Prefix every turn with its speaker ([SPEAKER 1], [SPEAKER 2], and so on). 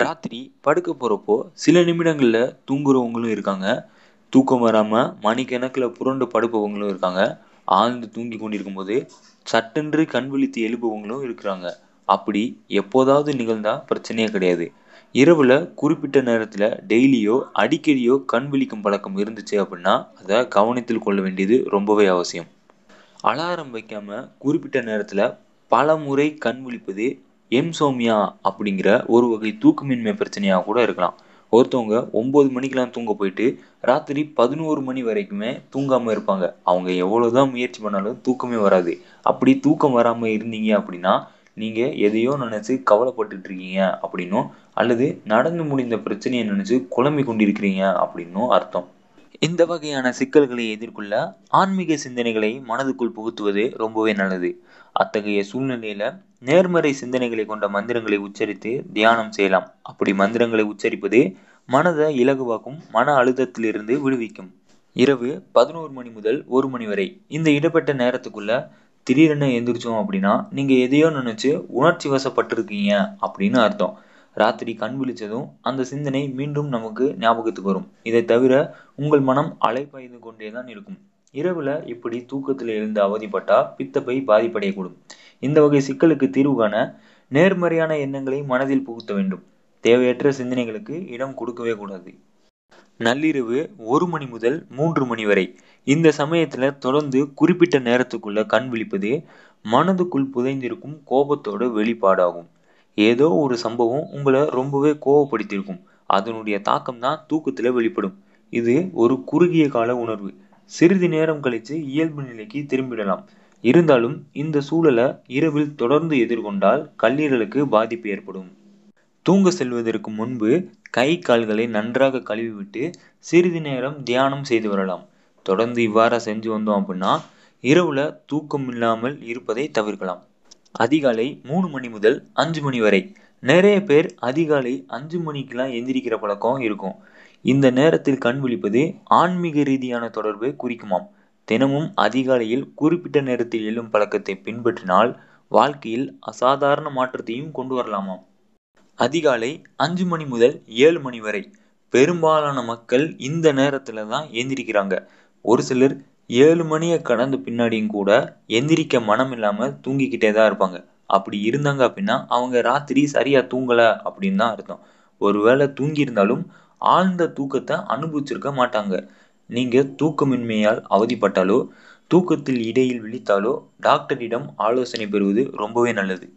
[SPEAKER 1] ராத்திரி படுக்க போகிறப்போ சில நிமிடங்களில் தூங்குறவங்களும் இருக்காங்க தூக்கம் வராமல் மணிக்கணக்கில் புரண்டு படுப்பவங்களும் இருக்காங்க ஆழ்ந்து தூங்கி கொண்டிருக்கும் போது சட்டென்று கண் விழித்து எழுப்பவங்களும் இருக்கிறாங்க அப்படி எப்போதாவது நிகழ்ந்தால் பிரச்சனையே கிடையாது இரவில் குறிப்பிட்ட நேரத்தில் டெய்லியோ அடிக்கடியோ கண் விழிக்கும் பழக்கம் இருந்துச்சு அப்படின்னா அதை கவனத்தில் கொள்ள வேண்டியது ரொம்பவே அவசியம் அலாரம் வைக்காமல் குறிப்பிட்ட நேரத்தில் பல முறை கண் விழிப்பது எம்சோமியா அப்படிங்கிற ஒரு வகை தூக்கமின்மை பிரச்சனையாக கூட இருக்கலாம் ஒருத்தவங்க ஒம்பது மணிக்கெலாம் தூங்க போயிட்டு ராத்திரி பதினோரு மணி வரைக்குமே தூங்காமல் இருப்பாங்க அவங்க எவ்வளோதான் முயற்சி பண்ணாலும் தூக்கமே வராது அப்படி தூக்கம் வராமல் இருந்தீங்க அப்படின்னா நீங்கள் எதையோ நினச்சி கவலைப்பட்டுட்ருக்கீங்க இருக்கீங்க அப்படின்னும் அல்லது நடந்து முடிந்த பிரச்சனையை நினச்சி குழம்பி கொண்டிருக்கிறீங்க அப்படின்னும் அர்த்தம் இந்த வகையான சிக்கல்களை எதிர்கொள்ள ஆன்மீக சிந்தனைகளை மனதுக்குள் புகுத்துவது ரொம்பவே நல்லது அத்தகைய சூழ்நிலையில நேர்மறை சிந்தனைகளை கொண்ட மந்திரங்களை உச்சரித்து தியானம் செய்யலாம் அப்படி மந்திரங்களை உச்சரிப்பது மனதை இலகுவாக்கும் மன அழுத்தத்திலிருந்து விடுவிக்கும் இரவு பதினோரு மணி முதல் ஒரு மணி வரை இந்த இடப்பட்ட நேரத்துக்குள்ள திடீரென எந்திரிச்சோம் அப்படின்னா நீங்க எதையோ நினைச்சு உணர்ச்சி வசப்பட்டிருக்கீங்க அப்படின்னு அர்த்தம் ராத்திரி கண் விழிச்சதும் அந்த சிந்தனை மீண்டும் நமக்கு ஞாபகத்துக்கு வரும் இதை தவிர உங்கள் மனம் அலைப்பாய்ந்து கொண்டே தான் இருக்கும் இரவுல இப்படி தூக்கத்தில் இருந்து அவதிப்பட்டா பித்தப்பை பாதிப்படையக்கூடும் இந்த வகை சிக்கலுக்கு தீர்வு காண நேர்மறையான எண்ணங்களை மனதில் புகுத்த வேண்டும் தேவையற்ற சிந்தனைகளுக்கு இடம் கொடுக்கவே கூடாது நள்ளிரவு ஒரு மணி முதல் மூன்று மணி வரை இந்த சமயத்துல தொடர்ந்து குறிப்பிட்ட நேரத்துக்குள்ள கண் விழிப்பது மனதுக்குள் புதைந்திருக்கும் கோபத்தோட வெளிப்பாடாகும் ஏதோ ஒரு சம்பவம் உங்களை ரொம்பவே கோவப்படுத்தியிருக்கும் அதனுடைய தாக்கம் தான் தூக்கத்தில் வெளிப்படும் இது ஒரு குறுகிய கால உணர்வு சிறிது நேரம் கழித்து இயல்பு நிலைக்கு திரும்பிடலாம் இருந்தாலும் இந்த சூழலை இரவில் தொடர்ந்து எதிர்கொண்டால் கல்லீரலுக்கு பாதிப்பு ஏற்படும் தூங்க செல்வதற்கு முன்பு கை கால்களை நன்றாக கழுவிவிட்டு சிறிது நேரம் தியானம் செய்து வரலாம் தொடர்ந்து இவ்வாறு செஞ்சு வந்தோம் அப்படின்னா இரவுல தூக்கம் இல்லாமல் இருப்பதை தவிர்க்கலாம் அதிகாலை மூணு மணி முதல் அஞ்சு மணி வரை நிறைய பேர் அதிகாலை அஞ்சு மணிக்கெலாம் எந்திரிக்கிற பழக்கம் இருக்கும் இந்த நேரத்தில் கண் விழிப்பது ஆன்மீக ரீதியான தொடர்பு குறிக்குமாம் தினமும் அதிகாலையில் குறிப்பிட்ட நேரத்தில் எழும் பழக்கத்தை பின்பற்றினால் வாழ்க்கையில் அசாதாரண மாற்றத்தையும் கொண்டு வரலாமாம் அதிகாலை அஞ்சு மணி முதல் ஏழு மணி வரை பெரும்பாலான மக்கள் இந்த நேரத்தில் தான் எந்திரிக்கிறாங்க ஒரு சிலர் ஏழு மணியை கடந்து பின்னாடியும் கூட எந்திரிக்க மனம் இல்லாமல் தூங்கிக்கிட்டே தான் இருப்பாங்க அப்படி இருந்தாங்க அப்படின்னா அவங்க ராத்திரி சரியாக தூங்கலை அப்படின்னு தான் அர்த்தம் ஒருவேளை தூங்கியிருந்தாலும் ஆழ்ந்த தூக்கத்தை அனுபவிச்சிருக்க மாட்டாங்க நீங்கள் தூக்கமின்மையால் அவதிப்பட்டாலோ தூக்கத்தில் இடையில் விழித்தாலோ டாக்டரிடம் ஆலோசனை பெறுவது ரொம்பவே நல்லது